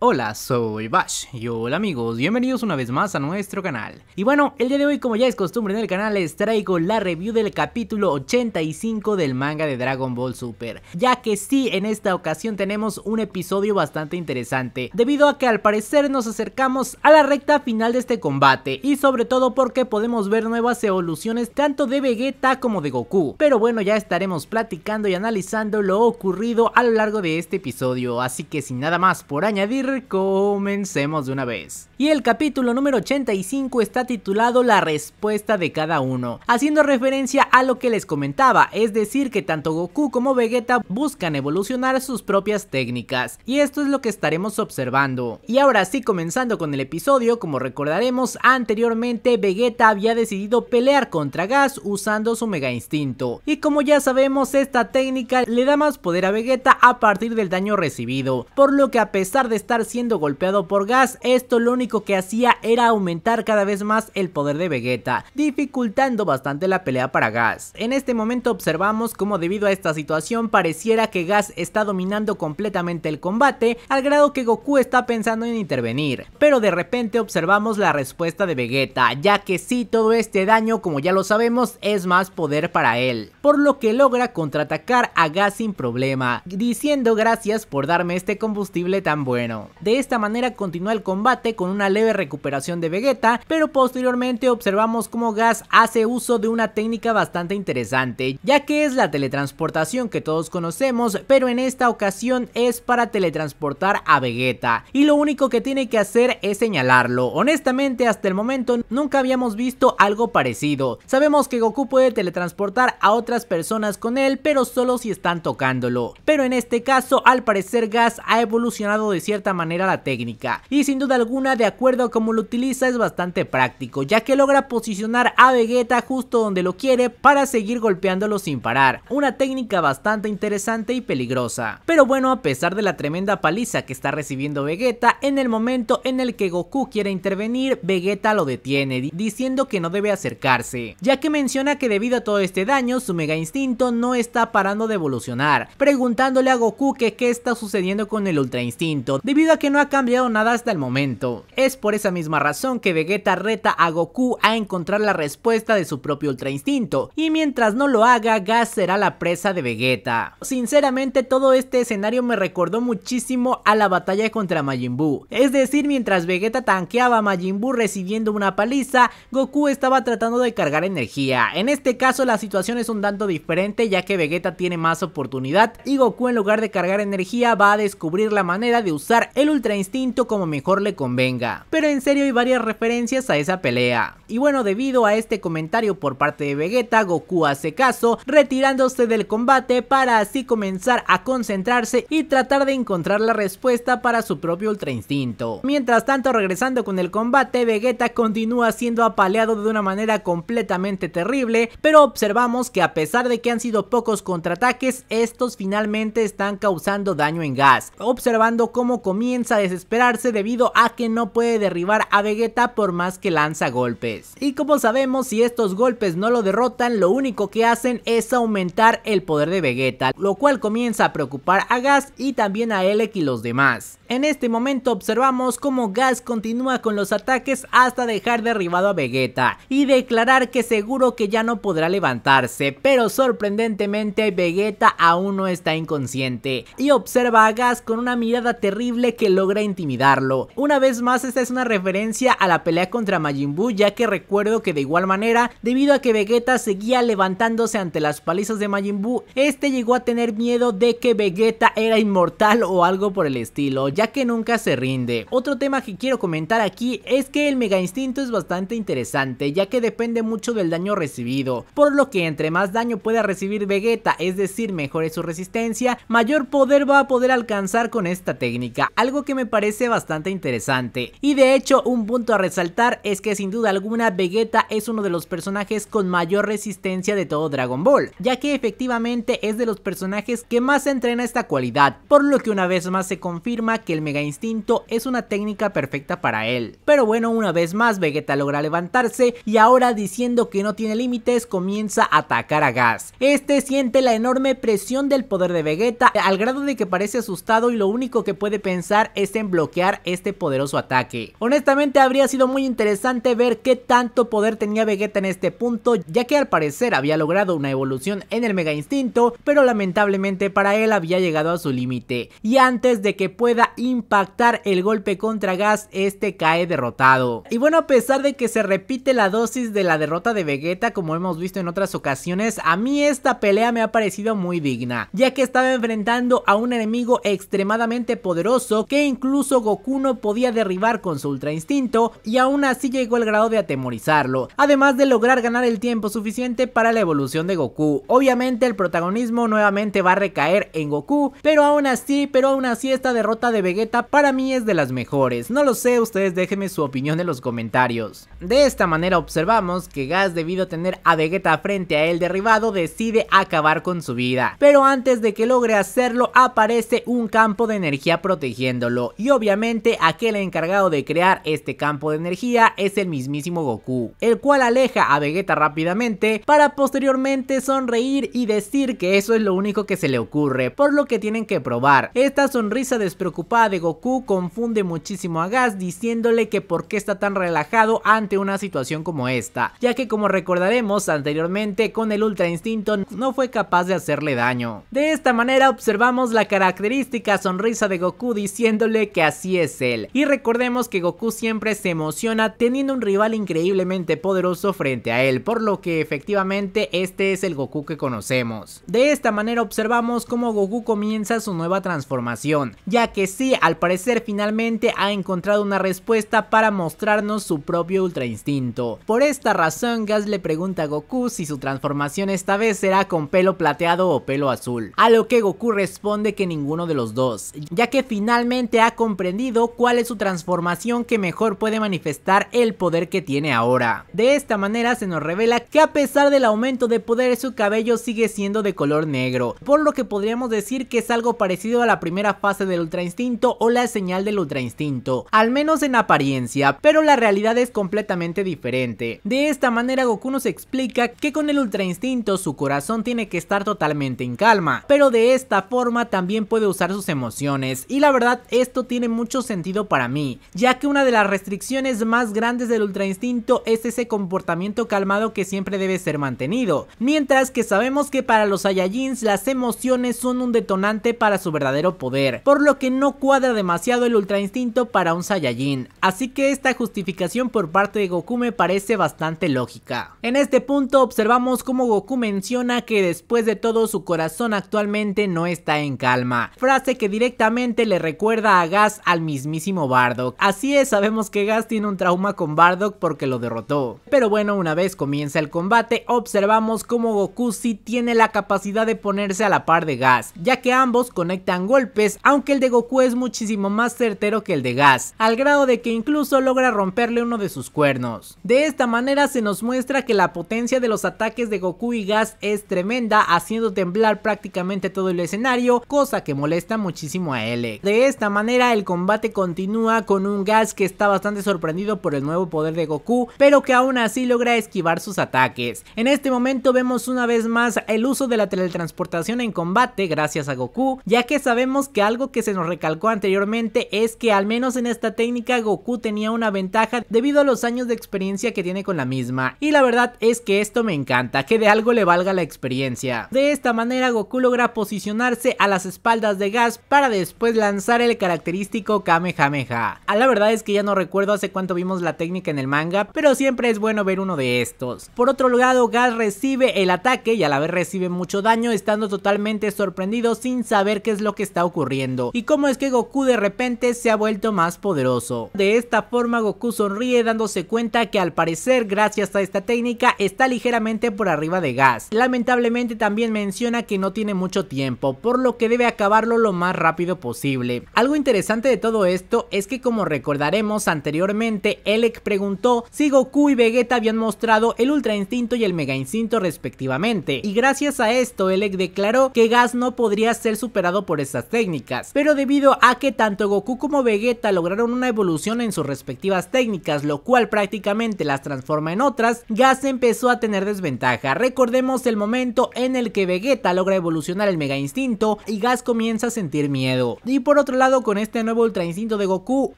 Hola, soy Bash y hola amigos, bienvenidos una vez más a nuestro canal. Y bueno, el día de hoy como ya es costumbre en el canal les traigo la review del capítulo 85 del manga de Dragon Ball Super, ya que sí, en esta ocasión tenemos un episodio bastante interesante, debido a que al parecer nos acercamos a la recta final de este combate y sobre todo porque podemos ver nuevas evoluciones tanto de Vegeta como de Goku, pero bueno ya estaremos platicando y analizando lo ocurrido a lo largo de este episodio, así que sin nada más por añadir, comencemos de una vez. Y el capítulo número 85 está titulado La respuesta de cada uno, haciendo referencia a lo que les comentaba, es decir que tanto Goku como Vegeta buscan evolucionar sus propias técnicas, y esto es lo que estaremos observando. Y ahora sí, comenzando con el episodio, como recordaremos anteriormente, Vegeta había decidido pelear contra Gas usando su Mega Instinto, y como ya sabemos, esta técnica le da más poder a Vegeta a partir del daño recibido, por lo que a pesar de estar siendo golpeado por gas, esto lo único que hacía era aumentar cada vez más el poder de Vegeta, dificultando bastante la pelea para Gas. En este momento observamos como debido a esta situación pareciera que Gas está dominando completamente el combate al grado que Goku está pensando en intervenir, pero de repente observamos la respuesta de Vegeta, ya que si todo este daño como ya lo sabemos es más poder para él, por lo que logra contraatacar a Gas sin problema, diciendo gracias por darme este combustible tan bueno. De esta manera continúa el combate con una leve recuperación de Vegeta, pero posteriormente observamos cómo Gas hace uso de una técnica bastante interesante, ya que es la teletransportación que todos conocemos, pero en esta ocasión es para teletransportar a Vegeta, y lo único que tiene que hacer es señalarlo. Honestamente, hasta el momento nunca habíamos visto algo parecido. Sabemos que Goku puede teletransportar a otras personas con él, pero solo si están tocándolo. Pero en este caso, al parecer Gas ha evolucionado de cierta manera manera la técnica y sin duda alguna de acuerdo a cómo lo utiliza es bastante práctico ya que logra posicionar a Vegeta justo donde lo quiere para seguir golpeándolo sin parar, una técnica bastante interesante y peligrosa. Pero bueno a pesar de la tremenda paliza que está recibiendo Vegeta, en el momento en el que Goku quiere intervenir Vegeta lo detiene diciendo que no debe acercarse, ya que menciona que debido a todo este daño su mega instinto no está parando de evolucionar, preguntándole a Goku que qué está sucediendo con el ultra instinto debido que no ha cambiado nada hasta el momento. Es por esa misma razón que Vegeta reta a Goku a encontrar la respuesta de su propio Ultra Instinto, y mientras no lo haga, Gas será la presa de Vegeta. Sinceramente todo este escenario me recordó muchísimo a la batalla contra Majin Buu, es decir, mientras Vegeta tanqueaba a Majin Buu recibiendo una paliza, Goku estaba tratando de cargar energía. En este caso la situación es un tanto diferente ya que Vegeta tiene más oportunidad y Goku en lugar de cargar energía va a descubrir la manera de usar el Ultra Instinto como mejor le convenga. Pero en serio hay varias referencias a esa pelea. Y bueno, debido a este comentario por parte de Vegeta, Goku hace caso, retirándose del combate para así comenzar a concentrarse y tratar de encontrar la respuesta para su propio Ultra Instinto. Mientras tanto, regresando con el combate, Vegeta continúa siendo apaleado de una manera completamente terrible, pero observamos que a pesar de que han sido pocos contraataques, estos finalmente están causando daño en gas, observando cómo comienza comienza a desesperarse debido a que no puede derribar a Vegeta por más que lanza golpes. Y como sabemos, si estos golpes no lo derrotan, lo único que hacen es aumentar el poder de Vegeta, lo cual comienza a preocupar a Gas y también a Elec y los demás. En este momento observamos cómo Gas continúa con los ataques hasta dejar derribado a Vegeta y declarar que seguro que ya no podrá levantarse, pero sorprendentemente Vegeta aún no está inconsciente y observa a Gas con una mirada terrible que logra intimidarlo. Una vez más esta es una referencia a la pelea contra Majin Buu ya que recuerdo que de igual manera, debido a que Vegeta seguía levantándose ante las palizas de Majin Buu, este llegó a tener miedo de que Vegeta era inmortal o algo por el estilo, ya que nunca se rinde. Otro tema que quiero comentar aquí es que el Mega Instinto es bastante interesante, ya que depende mucho del daño recibido, por lo que entre más daño pueda recibir Vegeta, es decir, mejore su resistencia, mayor poder va a poder alcanzar con esta técnica, algo que me parece bastante interesante. Y de hecho, un punto a resaltar es que sin duda alguna Vegeta es uno de los personajes con mayor resistencia de todo Dragon Ball, ya que efectivamente es de los personajes que más entrena esta cualidad, por lo que una vez más se confirma que el Mega Instinto es una técnica perfecta para él. Pero bueno, una vez más Vegeta logra levantarse y ahora diciendo que no tiene límites comienza a atacar a Gas. Este siente la enorme presión del poder de Vegeta al grado de que parece asustado y lo único que puede pensar es en bloquear este poderoso ataque. Honestamente habría sido muy interesante ver qué tanto poder tenía Vegeta en este punto, ya que al parecer había logrado una evolución en el Mega Instinto, pero lamentablemente para él había llegado a su límite. Y antes de que pueda impactar el golpe contra Gas, este cae derrotado. Y bueno, a pesar de que se repite la dosis de la derrota de Vegeta, como hemos visto en otras ocasiones, a mí esta pelea me ha parecido muy digna, ya que estaba enfrentando a un enemigo extremadamente poderoso que incluso Goku no podía derribar con su Ultra Instinto y aún así llegó al grado de atemorizarlo, además de lograr ganar el tiempo suficiente para la evolución de Goku. Obviamente el protagonismo nuevamente va a recaer en Goku, pero aún así, pero aún así esta derrota de Vegeta para mí es de las mejores, no lo sé, ustedes déjenme su opinión en los comentarios. De esta manera observamos que Gas debido a tener a Vegeta frente a él derribado decide acabar con su vida, pero antes de que logre hacerlo aparece un campo de energía protegido y obviamente aquel encargado de crear este campo de energía es el mismísimo Goku, el cual aleja a Vegeta rápidamente para posteriormente sonreír y decir que eso es lo único que se le ocurre, por lo que tienen que probar. Esta sonrisa despreocupada de Goku confunde muchísimo a Gas diciéndole que por qué está tan relajado ante una situación como esta, ya que como recordaremos anteriormente con el Ultra Instinto no fue capaz de hacerle daño. De esta manera observamos la característica sonrisa de Goku diciendo diciéndole que así es él. Y recordemos que Goku siempre se emociona teniendo un rival increíblemente poderoso frente a él, por lo que efectivamente este es el Goku que conocemos. De esta manera observamos cómo Goku comienza su nueva transformación, ya que sí, al parecer finalmente ha encontrado una respuesta para mostrarnos su propio Ultra Instinto. Por esta razón, Gas le pregunta a Goku si su transformación esta vez será con pelo plateado o pelo azul, a lo que Goku responde que ninguno de los dos, ya que finalmente ha comprendido cuál es su transformación que mejor puede manifestar el poder que tiene ahora. De esta manera se nos revela que a pesar del aumento de poder su cabello sigue siendo de color negro, por lo que podríamos decir que es algo parecido a la primera fase del Ultra Instinto o la señal del Ultra Instinto, al menos en apariencia, pero la realidad es completamente diferente. De esta manera Goku nos explica que con el Ultra Instinto su corazón tiene que estar totalmente en calma, pero de esta forma también puede usar sus emociones y la verdad esto tiene mucho sentido para mí, ya que una de las restricciones más grandes del Ultra Instinto es ese comportamiento calmado que siempre debe ser mantenido, mientras que sabemos que para los Saiyajins las emociones son un detonante para su verdadero poder, por lo que no cuadra demasiado el Ultra Instinto para un Saiyajin, así que esta justificación por parte de Goku me parece bastante lógica. En este punto observamos cómo Goku menciona que después de todo su corazón actualmente no está en calma, frase que directamente le recuerda recuerda a Gas al mismísimo Bardock. Así es, sabemos que Gas tiene un trauma con Bardock porque lo derrotó. Pero bueno, una vez comienza el combate, observamos cómo Goku sí tiene la capacidad de ponerse a la par de Gas, ya que ambos conectan golpes, aunque el de Goku es muchísimo más certero que el de Gas, al grado de que incluso logra romperle uno de sus cuernos. De esta manera se nos muestra que la potencia de los ataques de Goku y Gas es tremenda, haciendo temblar prácticamente todo el escenario, cosa que molesta muchísimo a L. De esta esta manera el combate continúa con un Gas que está bastante sorprendido por el nuevo poder de Goku, pero que aún así logra esquivar sus ataques. En este momento vemos una vez más el uso de la teletransportación en combate gracias a Goku, ya que sabemos que algo que se nos recalcó anteriormente es que al menos en esta técnica Goku tenía una ventaja debido a los años de experiencia que tiene con la misma, y la verdad es que esto me encanta, que de algo le valga la experiencia. De esta manera Goku logra posicionarse a las espaldas de Gas para después lanzar el característico Kamehameha. A ah, la verdad es que ya no recuerdo hace cuánto vimos la técnica en el manga, pero siempre es bueno ver uno de estos. Por otro lado, Gas recibe el ataque y a la vez recibe mucho daño estando totalmente sorprendido sin saber qué es lo que está ocurriendo y cómo es que Goku de repente se ha vuelto más poderoso. De esta forma Goku sonríe dándose cuenta que al parecer gracias a esta técnica está ligeramente por arriba de Gas. Lamentablemente también menciona que no tiene mucho tiempo, por lo que debe acabarlo lo más rápido posible. Algo interesante de todo esto es que como recordaremos anteriormente, Elec preguntó si Goku y Vegeta habían mostrado el Ultra Instinto y el Mega Instinto respectivamente, y gracias a esto Elec declaró que Gas no podría ser superado por estas técnicas, pero debido a que tanto Goku como Vegeta lograron una evolución en sus respectivas técnicas, lo cual prácticamente las transforma en otras, Gas empezó a tener desventaja. Recordemos el momento en el que Vegeta logra evolucionar el Mega Instinto y Gas comienza a sentir miedo. Y por otro lado, con este nuevo Ultra Instinto de Goku,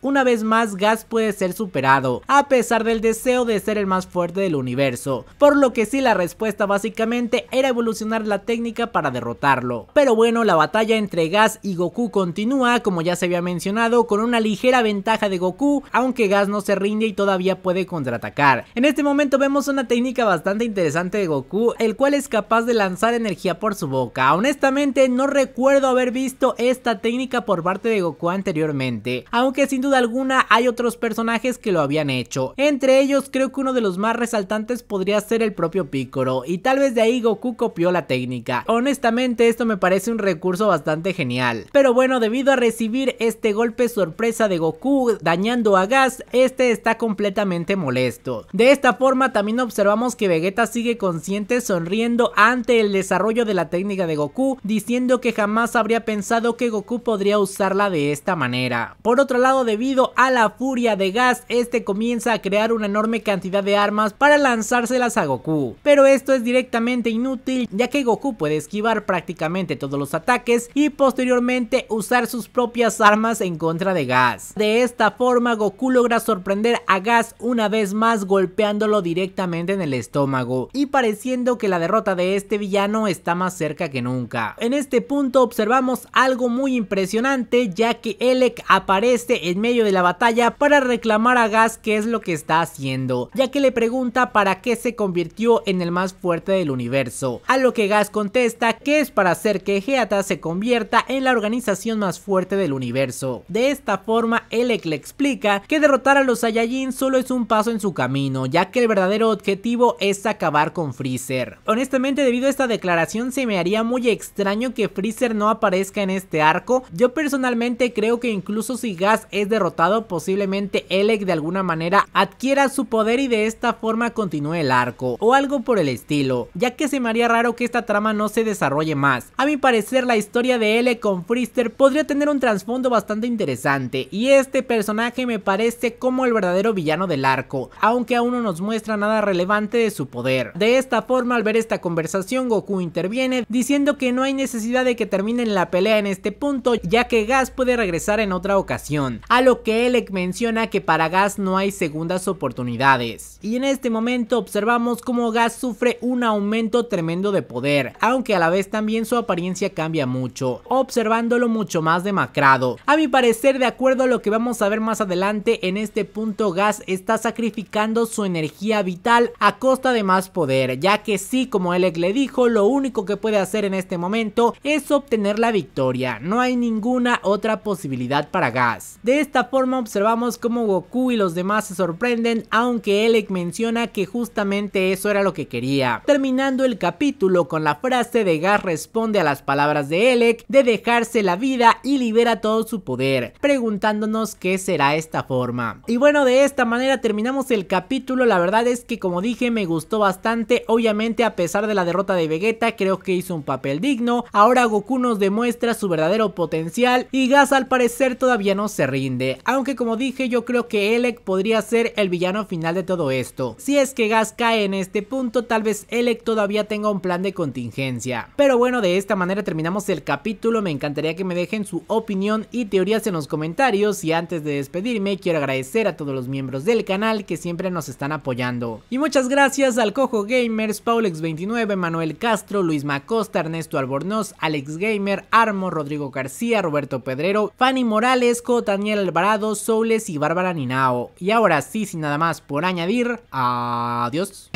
una vez más Gas puede ser superado, a pesar del deseo de ser el más fuerte del universo, por lo que sí la respuesta básicamente era evolucionar la técnica para derrotarlo. Pero bueno, la batalla entre Gas y Goku continúa, como ya se había mencionado, con una ligera ventaja de Goku, aunque Gas no se rinde y todavía puede contraatacar. En este momento vemos una técnica bastante interesante de Goku, el cual es capaz de lanzar energía por su boca. Honestamente no recuerdo haber visto esta técnica por parte de Goku anteriormente, aunque sin duda alguna hay otros personajes que lo habían hecho. Entre ellos creo que uno de los más resaltantes podría ser el propio Piccolo y tal vez de ahí Goku copió la técnica. Honestamente esto me parece un recurso bastante genial. Pero bueno, debido a recibir este golpe sorpresa de Goku dañando a Gas, este está completamente molesto. De esta forma también observamos que Vegeta sigue consciente sonriendo ante el desarrollo de la técnica de Goku, diciendo que jamás habría pensado que Goku podría usarla de esta manera. Por otro lado, debido a la furia de Gas, este comienza a crear una enorme cantidad de armas para lanzárselas a Goku. Pero esto es directamente inútil ya que Goku puede esquivar prácticamente todos los ataques y posteriormente usar sus propias armas en contra de Gas. De esta forma Goku logra sorprender a Gas una vez más golpeándolo directamente en el estómago y pareciendo que la derrota de este villano está más cerca que nunca. En este punto observamos algo muy impresionante ya que Elec aparece en medio de la batalla para reclamar a Gas qué es lo que está haciendo, ya que le pregunta para qué se convirtió en el más fuerte del universo, a lo que Gas contesta que es para hacer que Geata se convierta en la organización más fuerte del universo. De esta forma, Elec le explica que derrotar a los Saiyajin solo es un paso en su camino, ya que el verdadero objetivo es acabar con Freezer. Honestamente, debido a esta declaración se me haría muy extraño que Freezer no aparezca en este arco, yo personalmente creo que incluso si Gas es derrotado, posiblemente Elec de alguna manera adquiera su poder y de esta forma continúe el arco, o algo por el estilo, ya que se me haría raro que esta trama no se desarrolle más. A mi parecer la historia de Elec con Freester podría tener un trasfondo bastante interesante, y este personaje me parece como el verdadero villano del arco, aunque aún no nos muestra nada relevante de su poder. De esta forma, al ver esta conversación, Goku interviene diciendo que no hay necesidad de que terminen la pelea en este punto, ya que Gas puede regresar en otra ocasión, a lo que Elec menciona que para Gas no hay segundas oportunidades. Y en este momento observamos cómo Gas sufre un aumento tremendo de poder, aunque a la vez también su apariencia cambia mucho, observándolo mucho más demacrado. A mi parecer, de acuerdo a lo que vamos a ver más adelante, en este punto Gas está sacrificando su energía vital a costa de más poder, ya que sí, como Elec le dijo, lo único que puede hacer en este momento es obtener la victoria, no hay ninguna otra otra posibilidad para Gas. De esta forma observamos cómo Goku y los demás se sorprenden aunque Elec menciona que justamente eso era lo que quería. Terminando el capítulo con la frase de Gas responde a las palabras de Elec de dejarse la vida y libera todo su poder, preguntándonos qué será esta forma. Y bueno de esta manera terminamos el capítulo, la verdad es que como dije me gustó bastante, obviamente a pesar de la derrota de Vegeta creo que hizo un papel digno, ahora Goku nos demuestra su verdadero potencial y Gas al parecer todavía no se rinde, aunque como dije yo creo que Elec podría ser el villano final de todo esto. Si es que Gas cae en este punto, tal vez Elec todavía tenga un plan de contingencia. Pero bueno, de esta manera terminamos el capítulo, me encantaría que me dejen su opinión y teorías en los comentarios y antes de despedirme quiero agradecer a todos los miembros del canal que siempre nos están apoyando. Y muchas gracias al Cojo Gamers, Paulex29, Manuel Castro, Luis Macosta, Ernesto Albornoz, Alex Gamer, Armo, Rodrigo García, Roberto Pedro, Fanny Morales, Cotaniel Daniel Alvarado, Soules y Bárbara Ninao. Y ahora sí, sin nada más por añadir, adiós.